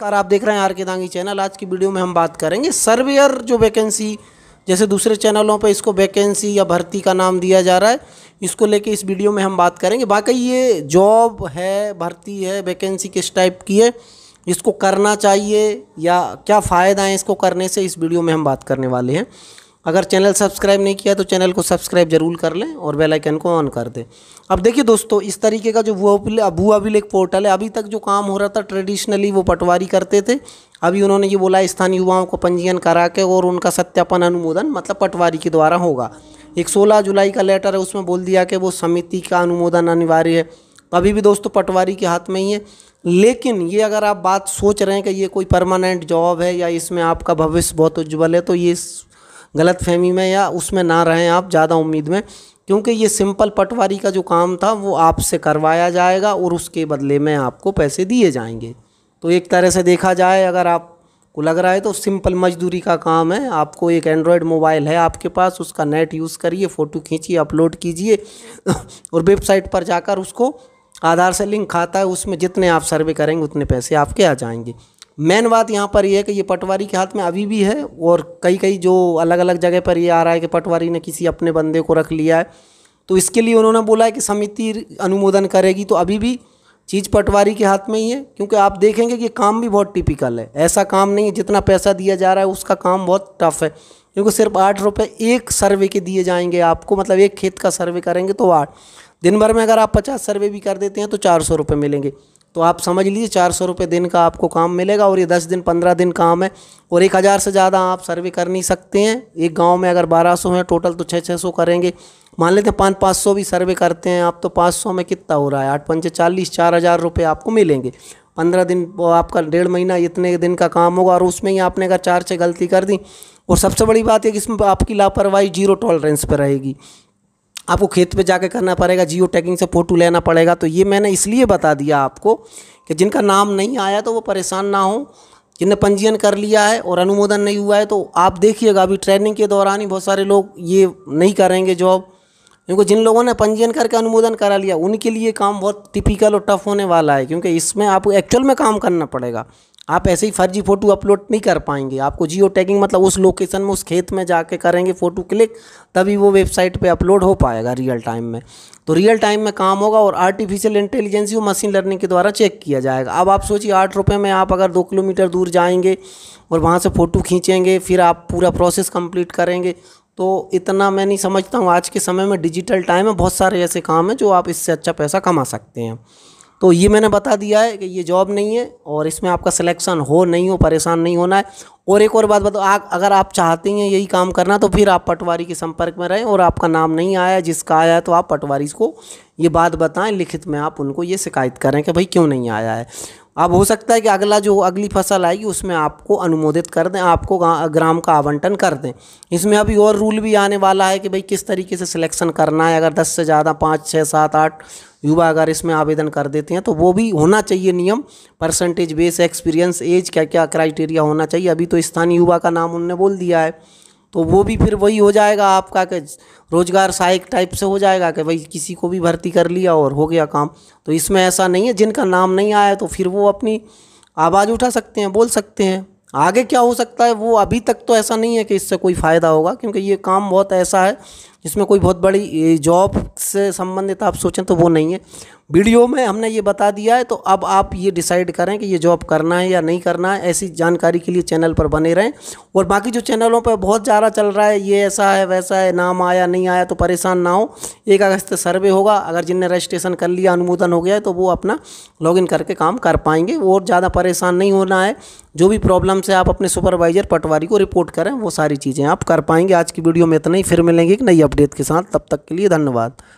नमस्कार आप देख रहे हैं आर के दांगी चैनल आज की वीडियो में हम बात करेंगे सर्वेयर जो वैकेंसी जैसे दूसरे चैनलों पर इसको वैकेंसी या भर्ती का नाम दिया जा रहा है इसको लेके इस वीडियो में हम बात करेंगे वाकई ये जॉब है भर्ती है वैकेंसी किस टाइप की है इसको करना चाहिए या क्या फ़ायदा है इसको करने से इस वीडियो में हम बात करने वाले हैं अगर चैनल सब्सक्राइब नहीं किया तो चैनल को सब्सक्राइब जरूर कर लें और बेल आइकन को ऑन कर दें अब देखिए दोस्तों इस तरीके का जो भूआ भूआ अभिलेख पोर्टल है अभी तक जो काम हो रहा था ट्रेडिशनली वो पटवारी करते थे अभी उन्होंने ये बोला स्थानीय युवाओं को पंजीयन करा के और उनका सत्यापन अनुमोदन मतलब पटवारी के द्वारा होगा एक सोलह जुलाई का लेटर है उसमें बोल दिया कि वो समिति का अनुमोदन अनिवार्य है अभी भी दोस्तों पटवारी के हाथ में ही है लेकिन ये अगर आप बात सोच रहे हैं कि ये कोई परमानेंट जॉब है या इसमें आपका भविष्य बहुत उज्ज्वल है तो ये गलत फहमी में या उसमें ना रहें आप ज़्यादा उम्मीद में क्योंकि ये सिंपल पटवारी का जो काम था वो आपसे करवाया जाएगा और उसके बदले में आपको पैसे दिए जाएंगे तो एक तरह से देखा जाए अगर आप को लग रहा है तो सिंपल मजदूरी का काम है आपको एक एंड्रॉयड मोबाइल है आपके पास उसका नेट यूज़ करिए फ़ोटो खींचिए अपलोड कीजिए और वेबसाइट पर जाकर उसको आधार से लिंक खाता है उसमें जितने आप सर्वे करेंगे उतने पैसे आपके आ जाएंगे मेन बात यहाँ पर यह है कि ये पटवारी के हाथ में अभी भी है और कई कई जो अलग अलग जगह पर ये आ रहा है कि पटवारी ने किसी अपने बंदे को रख लिया है तो इसके लिए उन्होंने बोला है कि समिति अनुमोदन करेगी तो अभी भी चीज़ पटवारी के हाथ में ही है क्योंकि आप देखेंगे कि काम भी बहुत टिपिकल है ऐसा काम नहीं है जितना पैसा दिया जा रहा है उसका काम बहुत टफ है क्योंकि सिर्फ आठ रुपये एक सर्वे के दिए जाएंगे आपको मतलब एक खेत का सर्वे करेंगे तो आठ दिन भर में अगर आप पचास सर्वे भी कर देते हैं तो चार सौ रुपये मिलेंगे तो आप समझ लीजिए चार सौ रुपये दिन का आपको काम मिलेगा और ये दस दिन पंद्रह दिन काम है और एक हज़ार से ज़्यादा आप सर्वे कर नहीं सकते हैं एक गांव में अगर बारह सौ हैं टोटल तो छः छः सौ करेंगे मान लेते हैं पाँच पाँच सौ भी सर्वे करते हैं आप तो पाँच सौ में कितना हो रहा है आठ पंच चालीस चार हज़ार रुपये आपको मिलेंगे पंद्रह दिन आपका डेढ़ महीना इतने दिन का काम होगा और उसमें ही आपने अगर चार छः गलती कर दी और सबसे बड़ी बात है कि इसमें आपकी लापरवाही जीरो टॉलरेंस पर रहेगी आपको खेत पे जाके करना पड़ेगा जियो टैगिंग से फ़ोटो लेना पड़ेगा तो ये मैंने इसलिए बता दिया आपको कि जिनका नाम नहीं आया तो वो परेशान ना हो जिनने पंजीयन कर लिया है और अनुमोदन नहीं हुआ है तो आप देखिएगा अभी ट्रेनिंग के दौरान ही बहुत सारे लोग ये नहीं करेंगे जॉब क्योंकि जिन लोगों ने पंजीयन करके अनुमोदन करा लिया उनके लिए काम बहुत टिपिकल और टफ होने वाला है क्योंकि इसमें आपको एक्चुअल में काम करना पड़ेगा आप ऐसे ही फर्जी फ़ोटो अपलोड नहीं कर पाएंगे आपको जियो टैगिंग मतलब उस लोकेशन में उस खेत में जाके करेंगे फ़ोटो क्लिक तभी वो वेबसाइट पे अपलोड हो पाएगा रियल टाइम में तो रियल टाइम में काम होगा और आर्टिफिशियल इंटेलिजेंसी वो मशीन लर्निंग के द्वारा चेक किया जाएगा अब आप सोचिए आठ रुपये में आप अगर दो किलोमीटर दूर जाएंगे और वहाँ से फ़ोटो खींचेंगे फिर आप पूरा प्रोसेस कम्प्लीट करेंगे तो इतना मैं नहीं समझता हूँ आज के समय में डिजिटल टाइम में बहुत सारे ऐसे काम हैं जो आप इससे अच्छा पैसा कमा सकते हैं तो ये मैंने बता दिया है कि ये जॉब नहीं है और इसमें आपका सिलेक्शन हो नहीं हो परेशान नहीं होना है और एक और बात बताओ आप अगर आप चाहते हैं यही काम करना तो फिर आप पटवारी के संपर्क में रहें और आपका नाम नहीं आया जिसका आया है तो आप पटवारी को ये बात बताएं लिखित में आप उनको ये शिकायत करें कि भाई क्यों नहीं आया है अब हो सकता है कि अगला जो अगली फसल आएगी उसमें आपको अनुमोदित कर दें आपको ग्राम का आवंटन कर दें इसमें अभी और रूल भी आने वाला है कि भाई किस तरीके से सिलेक्शन करना है अगर दस से ज़्यादा पाँच छः सात आठ युवा अगर इसमें आवेदन कर देते हैं तो वो भी होना चाहिए नियम परसेंटेज बेस एक्सपीरियंस एज क्या क्या क्राइटेरिया होना चाहिए अभी तो स्थानीय युवा का नाम उनने बोल दिया है तो वो भी फिर वही हो जाएगा आपका कि रोजगार सहायक टाइप से हो जाएगा कि भाई किसी को भी भर्ती कर लिया और हो गया काम तो इसमें ऐसा नहीं है जिनका नाम नहीं आया तो फिर वो अपनी आवाज़ उठा सकते हैं बोल सकते हैं आगे क्या हो सकता है वो अभी तक तो ऐसा नहीं है कि इससे कोई फ़ायदा होगा क्योंकि ये काम बहुत ऐसा है जिसमें कोई बहुत बड़ी जॉब से संबंधित आप सोचें तो वो नहीं है वीडियो में हमने ये बता दिया है तो अब आप ये डिसाइड करें कि ये जॉब करना है या नहीं करना है ऐसी जानकारी के लिए चैनल पर बने रहें और बाकी जो चैनलों पर बहुत ज़्यादा चल रहा है ये ऐसा है वैसा है नाम आया नहीं आया तो परेशान ना हो एक अगस्त सर्वे होगा अगर जिनने रजिस्ट्रेशन कर लिया अनुमोदन हो गया है तो वो अपना लॉगिन करके काम कर पाएंगे और ज़्यादा परेशान नहीं होना है जो भी प्रॉब्लम्स है आप अपने सुपरवाइजर पटवारी को रिपोर्ट करें वो सारी चीज़ें आप कर पाएंगे आज की वीडियो में इतना ही फिर मिलेंगे एक नई अपडेट के साथ तब तक के लिए धन्यवाद